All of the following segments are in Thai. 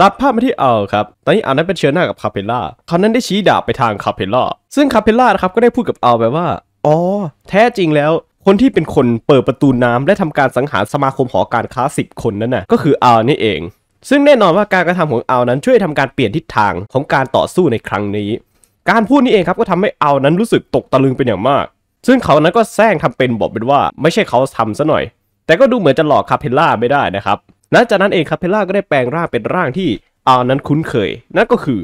ตัดภาพมาที่เอลครับตอนนี้เอลนั้นเป็นเชิญหน้ากับคาเพลล่าเขานั้นได้ชี้ดาบไปทางคาเพลล่าซึ่งคาเพลล่านะครับก็ได้พูดกับเอลไปว่าอ๋อแท้จริงแล้วคนที่เป็นคนเปิดประตูน้ำ และทำการสังหารสมาคมหอการค้าสิบคนนั้นนะ่ะก็คือเอลนี่เอง ซึ่งแน่นอนว่าการกระทำของเอลนั้นช่วยทำการเปลี่ยนทิศทางของการต่อสู้ในครั้งนี้ การพูดนี้เองครับก็ทำให้เอลนั้นรู้สึกตกตะลึงเป็นอย่างมาก ซึ่งเขานั้นก็แซงทำเป็นบอกเป็นว่า ไม่ใช่เขาทำซะหน่อย แต่ก็ดูเหมือนจะหลอกคาเพลล่าไม่ได้นะครับนัจากนั้นเองคาเพล่าก็ได้แปลงร่างเป็นร่างที่อานั้นคุ้นเคยนั่นก็คือ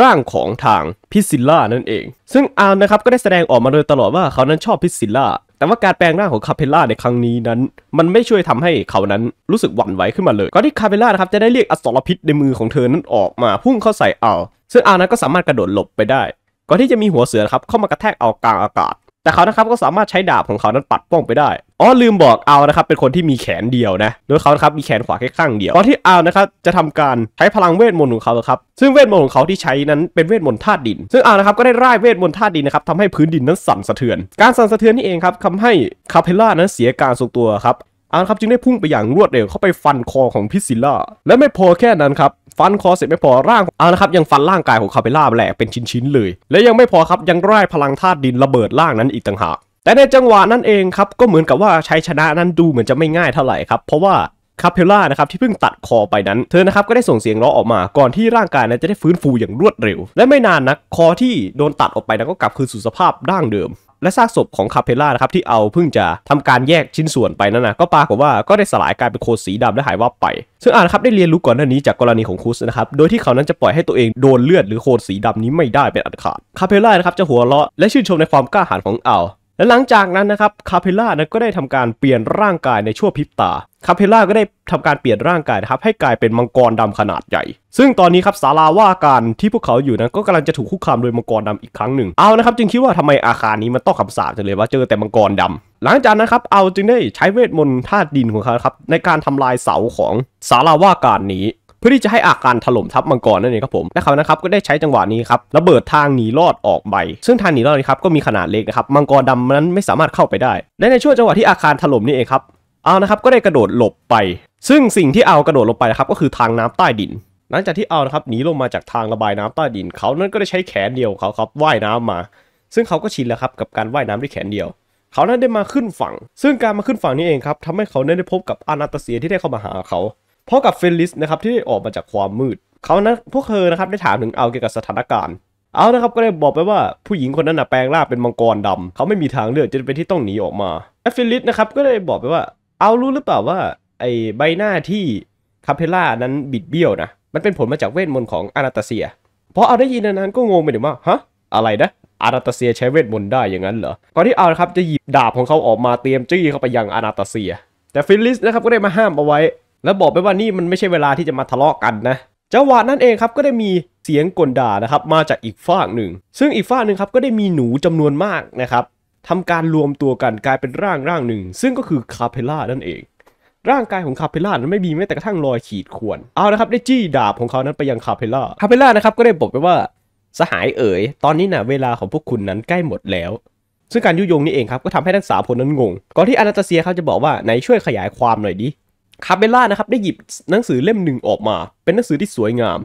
ร่างของทางพิซิลล่านั่นเองซึ่งอาร์นะครับก็ได้แสดงออกมาโดยตลอดว่าเขานั้นชอบพิซิลล่าแต่ว่าการแปลงร่างของคาเพล่าในครั้งนี้นั้น มันไม่ช่วยทำให้เขานั้นรู้สึกหวั่นไหวขึ้นมาเลยก่อนที่คาเพล่านะครับจะได้เรียกอสรพิษในมือของเธอนั้นออกมาพุ่งเข้าใส่อาร์ซึ่งอาร์นั้นก็สามารถกระโดดหลบไปได้ก่อนที่จะมีหัวเสือครับเข้ามากระแทกเอากลางอากาศ แต่เขานะครับก็สามารถใช้ดาบของเขานั้นปัดป้องไปได้อ๋อลืมบอกเอานะครับเป็นคนที่มีแขนเดียวนะโดยเขาครับมีแขนขวาแค่ข้างเดียวตอนที่เอานะครับจะทำการใช้พลังเวทมนต์ของเขาครับ ซึ่งเวทมนต์ของเขาที่ใช้นั้นเป็นเวทมนต์ธาตุดิน ซึ่งเอานะครับก็ได้ร่ายเวทมนต์ธาตุดินนะครับทำให้พื้นดินนั้นสั่นสะเทือน การสั่นสะเทือนนี่เองครับทำให้คาเพล่านั้นเสียการทรงตัวครับอานะครับจึงได้พุ่งไปอย่างรวดเร็วเข้าไปฟันคอของพิซิล่าและไม่พอแค่นั้นครับฟันคอเสร็จไม่พอร่างอานะครับยังฟันร่างกายของคาเปล่าแหลกเป็นชิ้นๆเลย และยังไม่พอครับยังร่ายพลังธาตุดินระเบิดร่างนั้นอีกต่างหากและ ในจังหวะนั้นเองครับก็เหมือนกับว่าชัยชนะนั้นดูเหมือนจะไม่ง่ายเท่าไหร่ครับเพราะว่าคาเพล่านะครับที่เพิ่งตัดคอไปนั้นเธอนะครับก็ได้ส่งเสียงร้องออกมาก่อนที่ร่างกายนั้นจะได้ฟื้นฟูอย่างรวดเร็ว และไม่นานนักคอที่โดนตัดออกไปนั้นก็กลับคืนสู่สภาพร่างเดิม และซากศพของคาเพล่านะครับที่เอาเพิ่งจะทำการแยกชิ้นส่วนไปนั้นนะก็ปรากฏว่าก็ได้สลายกลายเป็นโคสีดำและหายวับไปซึ่งอานครับได้เรียนรู้ก่อนหน้านี้จากกรณีของคุสนะครับโดยที่เขานั้นจะปล่อยให้ตัวเองโดนเลือดหรือโคสีดำนี้ไม่ได้เป็นอันขาดคาเพล่านะครับจะหัวเราะและชื่นชมในความกล้าหาญของเอาและหลังจากนั้นนะครับคาเพล่านะก็ได้ทำการเปลี่ยนร่างกายในชั่วพริบตา คาเพล่าก็ได้ทำการเปลี่ยนร่างกายนะครับให้กลายเป็นมังกรดำขนาดใหญ่ ซึ่งตอนนี้ครับศาลาว่าการที่พวกเขาอยู่นะก็กำลังจะถูกคุกคามโดยมังกรดำอีกครั้งหนึ่ง เอานะครับจึงคิดว่าทำไมอาคารนี้มันต้องขับสาบจังเลยว่าเจอแต่มังกรดำ หลังจากนั้นครับเอาจึงได้ใช้เวทมนต์ธาตุดินของเขาครับในการทำลายเสาของศาลาว่าการนี้เพื่อที่จะให้อาการถล่มทับมังกรนั่นเองครับผมและเขานะครับก็ได้ใช้จังหวะนี้ครับระเบิดทางหนีรอดออกไป ซึ่งทางหนีรอดนี้ครับก็มีขนาดเล็กนะครับมังกรดำนั้นไม่สามารถเข้าไปได้และในช่วงจังหวะที่อาคารถล่มนี่เองครับ เอานะครับก็ได้กระโดดหลบไป ซึ่งสิ่งที่เอากระโดดลงไปนะครับก็คือทางน้ำใต้ดิน หลังจากที่เอานะครับหนีลงมาจากทางระบายน้ำใต้ดินเขานั้นก็ได้ใช้แขนเดียวเขาครับว่ายน้ำมา ซึ่งเขาก็ชินแล้วครับกับการว่ายน้ำด้วยแขนเดียวเขานั้นได้มาขึ้นฝั่ง ซึ่งการมาขึ้นฝั่งนี้เองครับทำให้เขาได้พบกับอนาตาเซียที่ได้เข้ามาหาเขาพราะกับเฟลิสนะครับที่ได้ออกมาจากความมืด เขานะพวกเธอนะครับได้ถามถึงเอาเกี่ยวกับสถานการณ์ เอานะครับก็ได้บอกไปว่า ผู้หญิงคนนั้นนะแปลงร่างเป็นมังกรดำเขาไม่มีทางเลือกจะเป็นที่ต้องหนีออกมาเฟลิสนะครับก็ได้บอกไปว่า เอารู้หรือเปล่าว่าไอ้ใบหน้าที่คาเพล่านั้นบิดเบี้ยวนะมันเป็นผลมาจากเวทมนต์ของอานาตาเซีย เพราะเอาได้ยินนั้นก็งงไปถึงว่าฮะอะไรนะอานาตาเซียใช้เวทมนต์ได้อย่างนั้นเหรอก่อนที่เอาครับจะหยิบดาบของเขาออกมาเตรียมจี้เข้าไปยังอานาตาเซีย แต่ฟิลิสนะครับก็ได้มาห้ามเอาไว้และบอกไปว่านี่มันไม่ใช่เวลาที่จะมาทะเลาะกันนะจังหวะนั้นเองครับก็ได้มีเสียงกลด่านะครับมาจากอีกฝากหนึ่ง ซึ่งอีกฝากหนึ่งครับก็ได้มีหนูจำนวนมากนะครับทำการรวมตัวกันกลายเป็นร่างร่างหนึ่ง ซึ่งก็คือคาเพล่านั่นเอง ร่างกายของคาเพล่านั้นไม่มีแม้แต่กระทั่งรอยขีดข่วน เอาละครับได้จี้ดาบของเขานั้นไปยังคาเพล่า คาเพล่านะครับก็ได้บอกไปว่าสหายเอ๋ย ตอนนี้นะ่ะเวลาของพวกคุณนั้นใกล้หมดแล้ว ซึ่งการยุยงนี่เองครับก็ทำให้ทั้งสามคนนั้นงง ก่อนที่อนาตาเซียเขาจะบอกว่าไหนช่วยขยายความหน่อยดิคาเบล่านะครับได้หยิบหนังสือเล่มหนึ่งออกมา เป็นหนังสือที่สวยงาม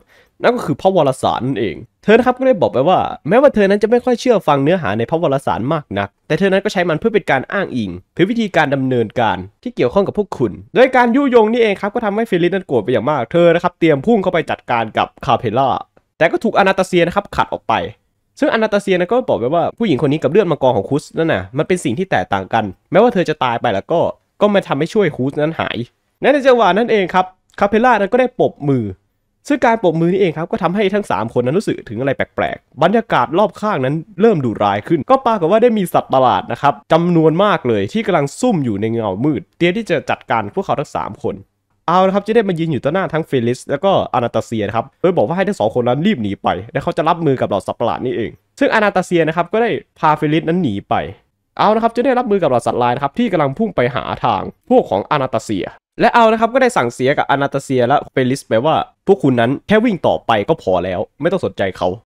นั่นก็คือพระวรสารนั่นเอง เธอครับก็ได้บอกไปว่าแม้ว่าเธอนั้นจะไม่ค่อยเชื่อฟังเนื้อหาในพระวรสารมากนัก แต่เธอนั้นก็ใช้มันเพื่อเป็นการอ้างอิงถือวิธีการดำเนินการที่เกี่ยวข้องกับพวกคุณ โดยการยุยงนี่เองครับก็ทำให้เฟลิสนั้นโกรธไปอย่างมาก เธอนะครับเตรียมพุ่งเข้าไปจัดการกับคาเพล่าแต่ก็ถูกอนาตาเซียนะครับขัดออกไป ซึ่งอนาตาเซียนะก็บอกไปว่าผู้หญิงคนนี้กับเลือดมังกรของคุสนั่นน่ะมันเป็นสิ่งที่แตกต่างกัน แม้ว่าเธอจะตายไปแล้วก็ ก็ไม่ทำให้ช่วยคุสนั้นหายในจังหวะนั้นเองครับ คาเพล่านั้นก็ได้ปบมือ ซึ่งการปบมือนี่เองครับก็ทำให้ทั้ง 3 คนนั้นรู้สึกถึงอะไรแปลกๆ บรรยากาศรอบข้างนั้นเริ่มดูร้ายขึ้นก็ปรากฏว่าได้มีสัตว์ประหลาดนะครับจำนวนมากเลยที่กำลังซุ่มอยู่ในเงามืด เตรียมที่จะจัดการพวกเขาทั้ง 3 คน เอาละครับจะได้มายืนอยู่ต่อหน้าทั้งเฟลิสแล้วก็อนาตาเซียนะครับโดยบอกว่าให้ทั้งสองคนนั้นรีบหนีไปและเขาจะรับมือกับเหล่าสัตว์ประหลาดนี่เองซึ่งอนาตาเซียนะครับก็ได้พาเฟลิสนั้นหนีไป เอานะครับจะได้รับมือกับเหล่าสัตว์ลายนะครับที่กำลังพุ่งไปหาทางพวกของอนาตาเซียและเอานะครับ ก็ได้สั่งเสียกับอนาตาเซียและเฟลิสไปว่าพวกคุณนั้น แค่วิ่งต่อไปก็พอแล้ว ไม่ต้องสนใจเขา